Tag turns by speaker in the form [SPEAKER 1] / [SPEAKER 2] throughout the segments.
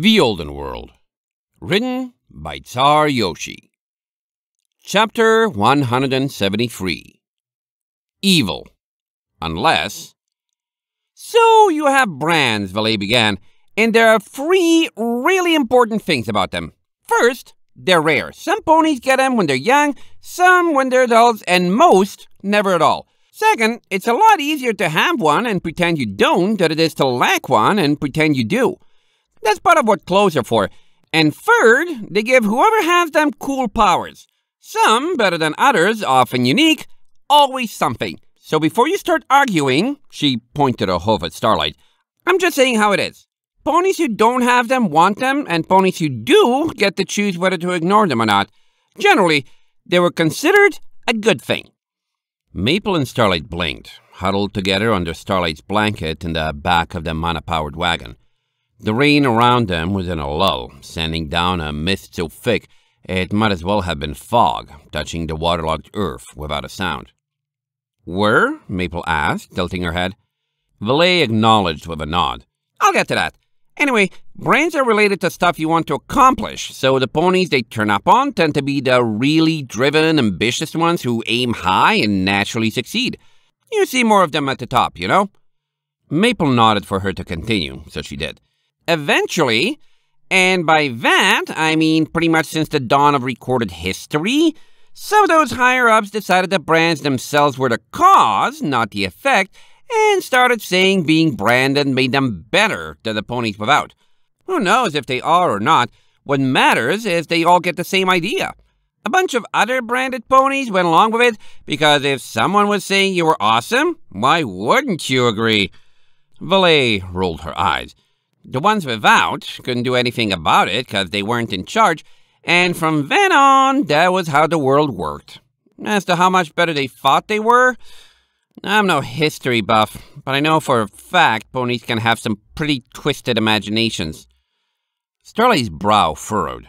[SPEAKER 1] The Olden World, written by Tsar Yoshi. Chapter 173 Evil, unless. So you have brands, Valet began, and there are three really important things about them. First, they're rare. Some ponies get them when they're young, some when they're adults, and most never at all. Second, it's a lot easier to have one and pretend you don't than it is to lack one and pretend you do. That's part of what clothes are for. And third, they give whoever has them cool powers. Some better than others, often unique, always something. So before you start arguing, she pointed a hoof at Starlight, I'm just saying how it is. Ponies who don't have them want them, and ponies who do get to choose whether to ignore them or not. Generally, they were considered a good thing. Maple and Starlight blinked, huddled together under Starlight's blanket in the back of the mana-powered wagon. The rain around them was in a lull, sending down a mist so thick it might as well have been fog, touching the waterlogged earth without a sound. Where? Maple asked, tilting her head. Valet acknowledged with a nod. I'll get to that. Anyway, brands are related to stuff you want to accomplish, so the ponies they turn up on tend to be the really driven, ambitious ones who aim high and naturally succeed. You see more of them at the top, you know? Maple nodded for her to continue, so she did eventually, and by that, I mean pretty much since the dawn of recorded history, some of those higher ups decided that brands themselves were the cause, not the effect, and started saying being branded made them better than the ponies without. Who knows if they are or not? What matters is they all get the same idea. A bunch of other branded ponies went along with it because if someone was saying you were awesome, why wouldn't you agree? Valet rolled her eyes. The ones without couldn't do anything about it because they weren't in charge, and from then on, that was how the world worked. As to how much better they thought they were, I'm no history buff, but I know for a fact ponies can have some pretty twisted imaginations. Starley's brow furrowed.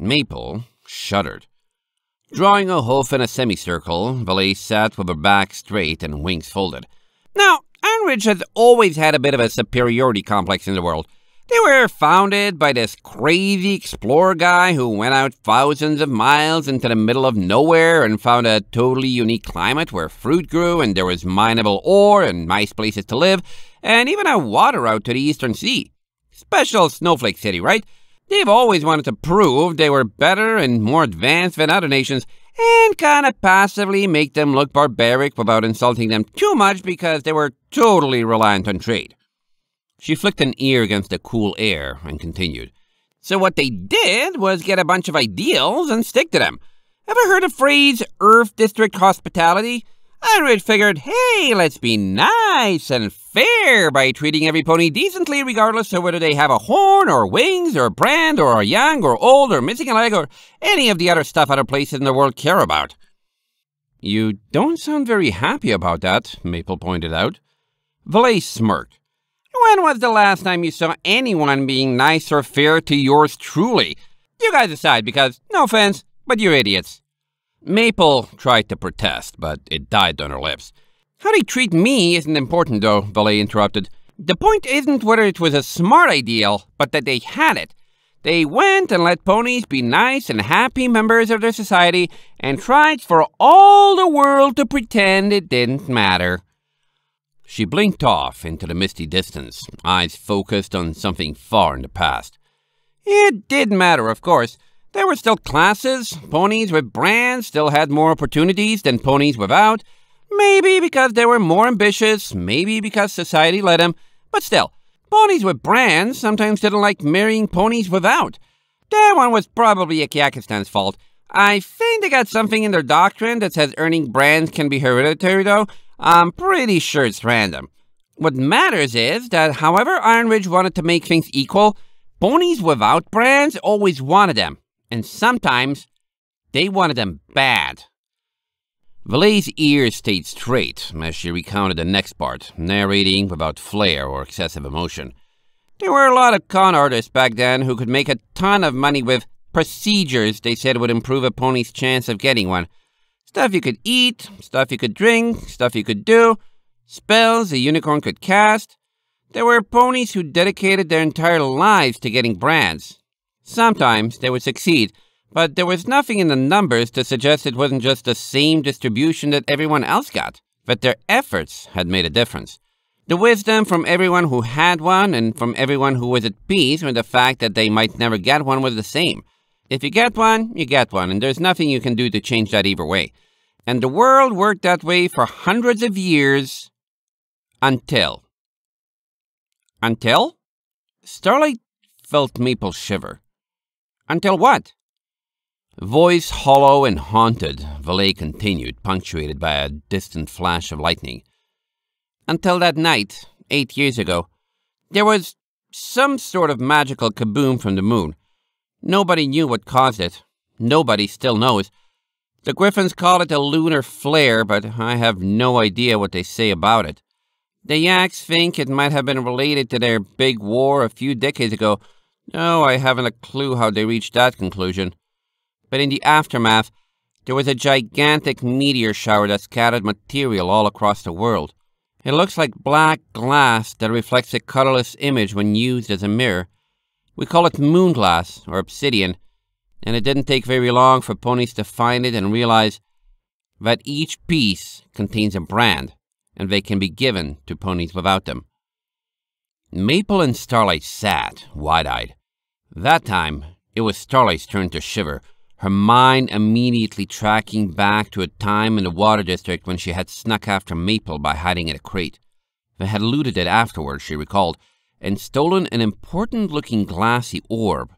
[SPEAKER 1] Maple shuddered. Drawing a hoof in a semicircle, Valet sat with her back straight and wings folded. Now, Ironridge has always had a bit of a superiority complex in the world. They were founded by this crazy explorer guy who went out thousands of miles into the middle of nowhere and found a totally unique climate where fruit grew and there was mineable ore and nice places to live, and even a water route to the Eastern Sea. Special snowflake city, right? They've always wanted to prove they were better and more advanced than other nations and kind of passively make them look barbaric without insulting them too much because they were totally reliant on trade. She flicked an ear against the cool air and continued. So what they did was get a bunch of ideals and stick to them. Ever heard of phrase Earth District Hospitality? I had figured, hey, let's be nice and fair by treating every pony decently regardless of whether they have a horn or wings or brand or are young or old or missing a leg or any of the other stuff other places in the world care about. You don't sound very happy about that, Maple pointed out. Valet smirked. When was the last time you saw anyone being nice or fair to yours truly? You guys decide because, no offense, but you're idiots. Maple tried to protest, but it died on her lips. How they treat me isn't important, though, Valet interrupted. The point isn't whether it was a smart idea, but that they had it. They went and let ponies be nice and happy members of their society and tried for all the world to pretend it didn't matter. She blinked off into the misty distance, eyes focused on something far in the past. It did matter, of course. There were still classes. Ponies with brands still had more opportunities than ponies without. Maybe because they were more ambitious, maybe because society let them, but still, ponies with brands sometimes didn't like marrying ponies without. That one was probably Yakiakistan's fault. I think they got something in their doctrine that says earning brands can be hereditary, though. I'm pretty sure it's random. What matters is that however Iron Ridge wanted to make things equal, ponies without brands always wanted them, and sometimes they wanted them bad. Valet's ears stayed straight as she recounted the next part, narrating without flair or excessive emotion. There were a lot of con artists back then who could make a ton of money with procedures they said would improve a pony's chance of getting one. Stuff you could eat, stuff you could drink, stuff you could do, spells a unicorn could cast. There were ponies who dedicated their entire lives to getting brands. Sometimes they would succeed, but there was nothing in the numbers to suggest it wasn't just the same distribution that everyone else got, That their efforts had made a difference. The wisdom from everyone who had one and from everyone who was at peace with the fact that they might never get one was the same. If you get one, you get one, and there's nothing you can do to change that either way. And the world worked that way for hundreds of years until. Until? Starlight felt Maple shiver. Until what? Voice hollow and haunted, Valet continued, punctuated by a distant flash of lightning. Until that night, eight years ago, there was some sort of magical kaboom from the moon. Nobody knew what caused it. Nobody still knows. The Griffins call it a lunar flare, but I have no idea what they say about it. The Yaks think it might have been related to their big war a few decades ago. No, I haven't a clue how they reached that conclusion. But in the aftermath, there was a gigantic meteor shower that scattered material all across the world. It looks like black glass that reflects a colorless image when used as a mirror. We call it moonglass, or obsidian, and it didn't take very long for ponies to find it and realize that each piece contains a brand, and they can be given to ponies without them. Maple and Starlight sat, wide eyed. That time, it was Starlight's turn to shiver, her mind immediately tracking back to a time in the water district when she had snuck after Maple by hiding in a crate. They had looted it afterward, she recalled, and stolen an important looking glassy orb.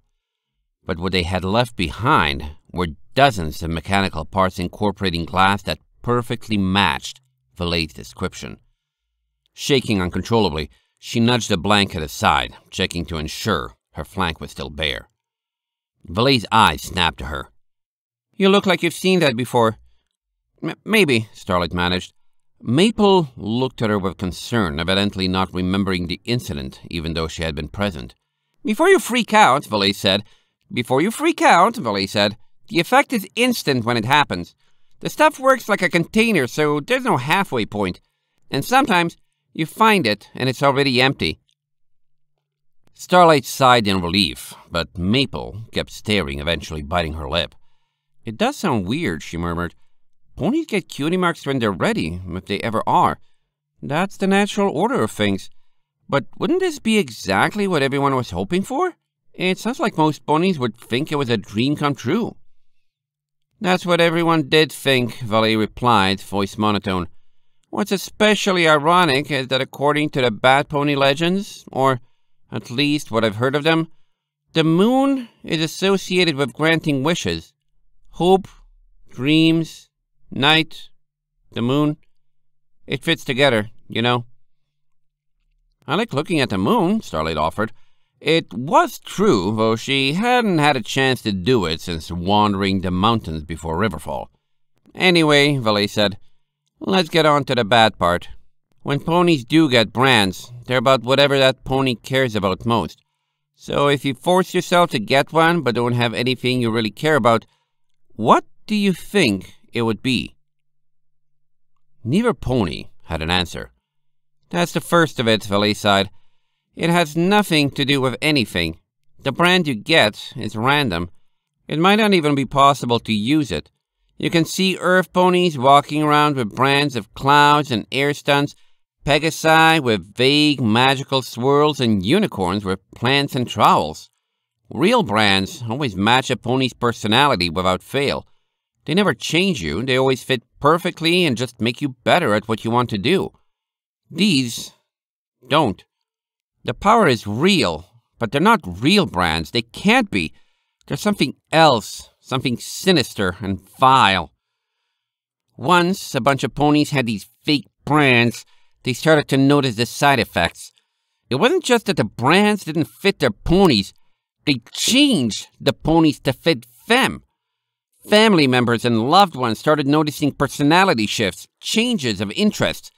[SPEAKER 1] But what they had left behind were dozens of mechanical parts incorporating glass that perfectly matched Valay's description. Shaking uncontrollably, she nudged a blanket aside, checking to ensure her flank was still bare. Valay's eyes snapped to her. You look like you've seen that before. M maybe, Starlight managed. Maple looked at her with concern, evidently not remembering the incident, even though she had been present. Before you freak out, Valet said. Before you freak out, Valet said. The effect is instant when it happens. The stuff works like a container, so there's no halfway point. And sometimes you find it and it's already empty. Starlight sighed in relief, but Maple kept staring, eventually biting her lip. It does sound weird, she murmured. Ponies get cutie marks when they're ready, if they ever are. That's the natural order of things. But wouldn't this be exactly what everyone was hoping for? It sounds like most ponies would think it was a dream come true. That's what everyone did think, Valley replied, voice monotone. What's especially ironic is that according to the Bat Pony legends, or at least what I've heard of them, the moon is associated with granting wishes, hope, dreams, night, the moon. It fits together, you know. I like looking at the moon, Starlight offered. It was true, though she hadn't had a chance to do it since wandering the mountains before Riverfall. Anyway, Valet said, let's get on to the bad part. When ponies do get brands, they're about whatever that pony cares about most. So if you force yourself to get one but don't have anything you really care about, what do you think it would be. Neither pony had an answer. That's the first of it, Felice sighed. It has nothing to do with anything. The brand you get is random. It might not even be possible to use it. You can see earth ponies walking around with brands of clouds and air stunts, pegasi with vague magical swirls, and unicorns with plants and trowels. Real brands always match a pony's personality without fail. They never change you, they always fit perfectly and just make you better at what you want to do. These don't. The power is real, but they're not real brands. They can't be. They're something else, something sinister and vile. Once, a bunch of ponies had these fake brands, they started to notice the side effects. It wasn't just that the brands didn't fit their ponies, they changed the ponies to fit them. Family members and loved ones started noticing personality shifts, changes of interests.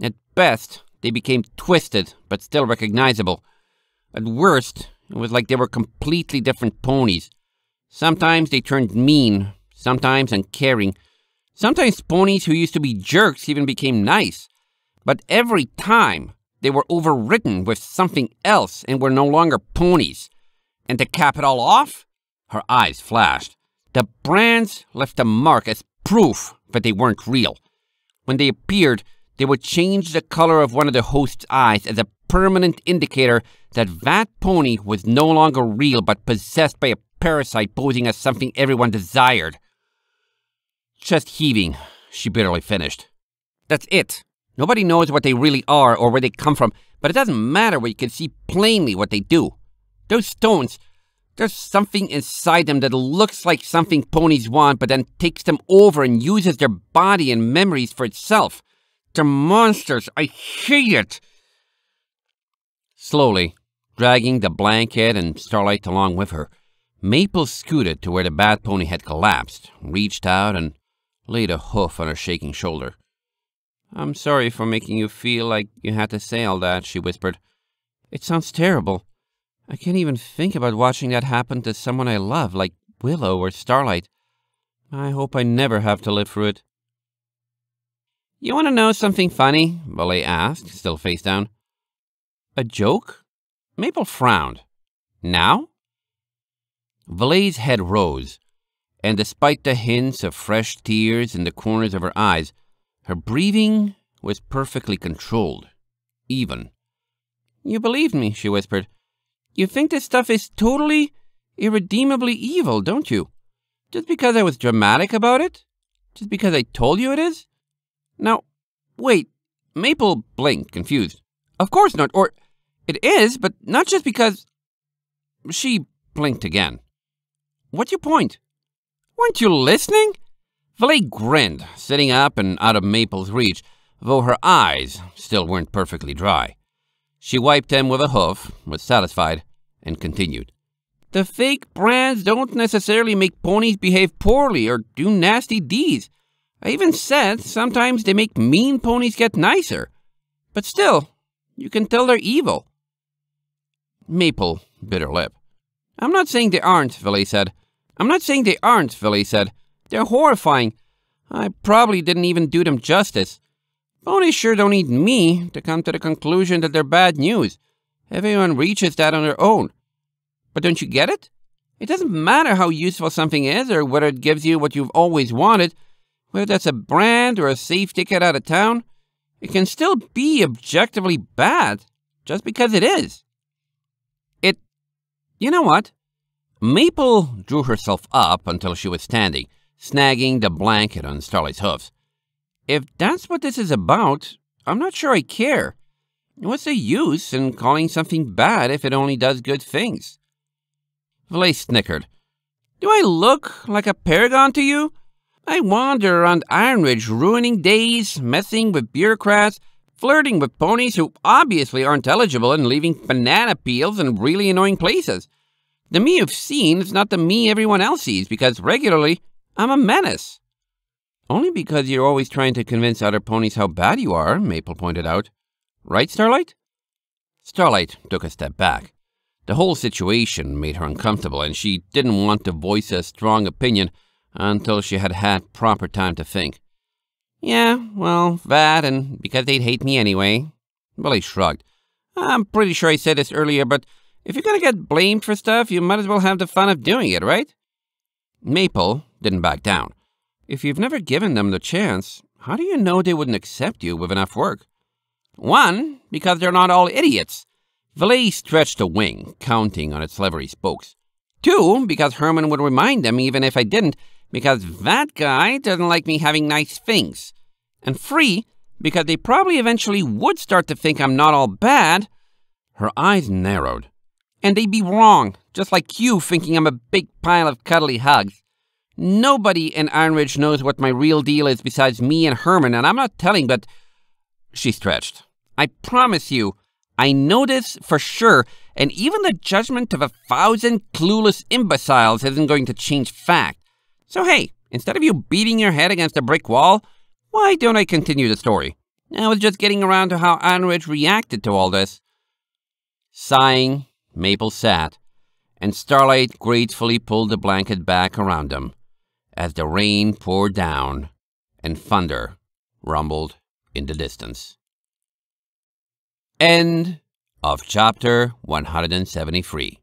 [SPEAKER 1] At best, they became twisted, but still recognizable. At worst, it was like they were completely different ponies. Sometimes they turned mean, sometimes uncaring. Sometimes ponies who used to be jerks even became nice. But every time, they were overridden with something else and were no longer ponies. And to cap it all off, her eyes flashed. The brands left a mark as proof that they weren't real. When they appeared, they would change the color of one of the host's eyes as a permanent indicator that that pony was no longer real but possessed by a parasite posing as something everyone desired. Chest heaving, she bitterly finished. That's it. Nobody knows what they really are or where they come from, but it doesn't matter where you can see plainly what they do. Those stones there's something inside them that looks like something ponies want, but then takes them over and uses their body and memories for itself. They're monsters. I hate it. Slowly, dragging the blanket and Starlight along with her, Maple scooted to where the bad pony had collapsed, reached out, and laid a hoof on her shaking shoulder. I'm sorry for making you feel like you had to say all that, she whispered. It sounds terrible. I can't even think about watching that happen to someone I love, like Willow or Starlight. I hope I never have to live through it. You want to know something funny? Bully asked, still face down. A joke? Maple frowned. Now? Valet's head rose, and despite the hints of fresh tears in the corners of her eyes, her breathing was perfectly controlled, even. You believed me, she whispered. You think this stuff is totally, irredeemably evil, don't you? Just because I was dramatic about it? Just because I told you it is? Now, wait, Maple blinked, confused. Of course not, or it is, but not just because. She blinked again. What's your point? Weren't you listening? Valet grinned, sitting up and out of Maple's reach, though her eyes still weren't perfectly dry. She wiped them with a hoof, was satisfied, and continued. The fake brands don't necessarily make ponies behave poorly or do nasty deeds. I even said sometimes they make mean ponies get nicer. But still, you can tell they're evil. Maple bit her lip. I'm not saying they aren't, Philly said. I'm not saying they aren't, Philly said. They're horrifying. I probably didn't even do them justice. Phonies sure don't need me to come to the conclusion that they're bad news. Everyone reaches that on their own. But don't you get it? It doesn't matter how useful something is or whether it gives you what you've always wanted, whether that's a brand or a safe ticket out of town, it can still be objectively bad just because it is. It. You know what? Maple drew herself up until she was standing, snagging the blanket on Starlight's hoofs. If that's what this is about, I'm not sure I care. What's the use in calling something bad if it only does good things? Vlay snickered. Do I look like a paragon to you? I wander around Iron Ridge ruining days, messing with bureaucrats, flirting with ponies who obviously aren't eligible and leaving banana peels in really annoying places. The me you've seen is not the me everyone else sees because regularly I'm a menace. Only because you're always trying to convince other ponies how bad you are, Maple pointed out. Right, Starlight? Starlight took a step back. The whole situation made her uncomfortable, and she didn't want to voice a strong opinion until she had had proper time to think. Yeah, well, that, and because they'd hate me anyway. Billy shrugged. I'm pretty sure I said this earlier, but if you're gonna get blamed for stuff, you might as well have the fun of doing it, right? Maple didn't back down. If you've never given them the chance, how do you know they wouldn't accept you with enough work? One, because they're not all idiots. Valet stretched a wing, counting on its leathery spokes. Two, because Herman would remind them even if I didn't, because that guy doesn't like me having nice things. And three, because they probably eventually would start to think I'm not all bad. Her eyes narrowed. And they'd be wrong, just like you thinking I'm a big pile of cuddly hugs. Nobody in Iron Ridge knows what my real deal is besides me and Herman, and I'm not telling, but she stretched. I promise you, I know this for sure, and even the judgment of a thousand clueless imbeciles isn't going to change fact. So hey, instead of you beating your head against a brick wall, why don't I continue the story? I was just getting around to how Anrich reacted to all this. Sighing, Maple sat, and Starlight gratefully pulled the blanket back around him as the rain poured down and thunder rumbled in the distance. End of chapter 173.